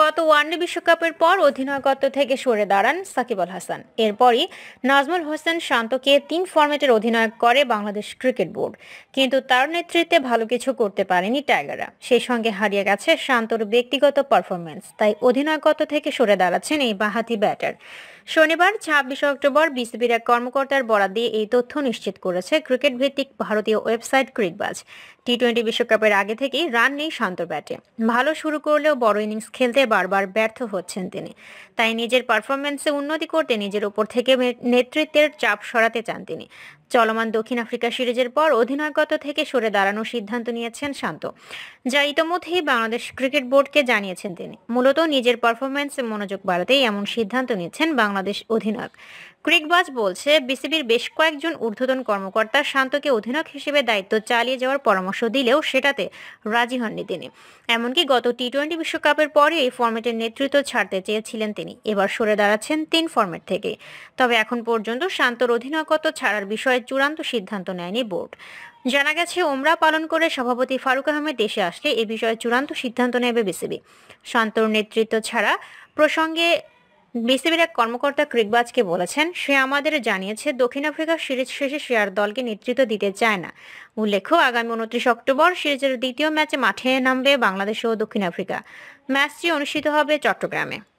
গত ওয়ানডে বিশ্বকাপের পর অধিনায়কত্ব থেকে সরে দাঁড়ান সাকিব আল হাসান এরপরই নাজমুল হোসেন শান্তকে তিন ফর্মেটের অধিনায়ক করে বাংলাদেশ ক্রিকেট বোর্ড কিন্তু তার নেতৃত্বে ভালো কিছু করতে পারেনি টাইগাররা সেই সঙ্গে হারিয়ে গেছে শান্তর ব্যক্তিগত পারফরমেন্স তাই অধিনায়কত্ব থেকে সরে দাঁড়াচ্ছেন এই বাহাতি ব্যাটার শনিবার ছাব্বিশে অক্টোবর বিসিবির এক কর্মকর্তার বরাদ দিয়ে এই তথ্য নিশ্চিত করেছে ক্রিকেট ভিত্তিক ভারতীয় ওয়েবসাইট ক্রিকবাজ টি টোয়েন্টি বিশ্বকাপের আগে থেকেই রান নেই শান্ত ব্যাটে ভালো শুরু করলেও বড় ইনিংস খেলতে বারবার ব্যর্থ হচ্ছেন তিনি তাই নিজের পারফরমেন্সে উন্নতি করতে নিজের ওপর থেকে নেতৃত্বের চাপ সরাতে চান তিনি চলমান দক্ষিণ আফ্রিকা সিরিজের পর অধিনায়কত্ব থেকে সরে দাঁড়ানোর সিদ্ধান্ত নিয়েছেন শান্ত যা ইতোমধ্যেই বাংলাদেশ ক্রিকেট বোর্ডকে জানিয়েছেন তিনি মূলত নিজের পারফরম্যান্সে মনোযোগ বাড়াতেই এমন সিদ্ধান্ত নিয়েছেন বাংলাদেশ অধিনায়ক ক্রিকবাজ বলছে বিসিবির বেশ কয়েকজন ঊর্ধ্বতন কর্মকর্তা শান্তকে অধিনায়ক হিসেবে দায়িত্ব চালিয়ে যাওয়ার পরামর্শ দিলেও সেটাতে রাজি হননি তিনি এমনকি গত টি টোয়েন্টি বিশ্বকাপের পরে এই ফর্মেটের নেতৃত্ব ছাড়তে চেয়েছিলেন তিনি এবার সরে দাঁড়াচ্ছেন তিন ফর্মেট থেকে তবে এখন পর্যন্ত শান্তর অধিনায়কত্ব ছাড়ার বিষয়ে চূড়ান্ত সিদ্ধান্ত নেয়নি বোর্ড জানা গেছে ওমরা পালন করে সভাপতি ফারুক আহমেদ দেশে আসলে এ বিষয়ে চূড়ান্ত সিদ্ধান্ত নেবে বিসিবি শান্তর নেতৃত্ব ছাড়া প্রসঙ্গে বিসিবির এক কর্মকর্তা ক্রিকবাজকে বলেছেন সে আমাদের জানিয়েছে দক্ষিণ আফ্রিকা সিরিজ শেষে সে আর দলকে নেতৃত্ব দিতে চায় না উল্লেখ্য আগামী উনত্রিশ অক্টোবর সিরিজের দ্বিতীয় ম্যাচে মাঠে নামবে বাংলাদেশ ও দক্ষিণ আফ্রিকা ম্যাচটি অনুষ্ঠিত হবে চট্টগ্রামে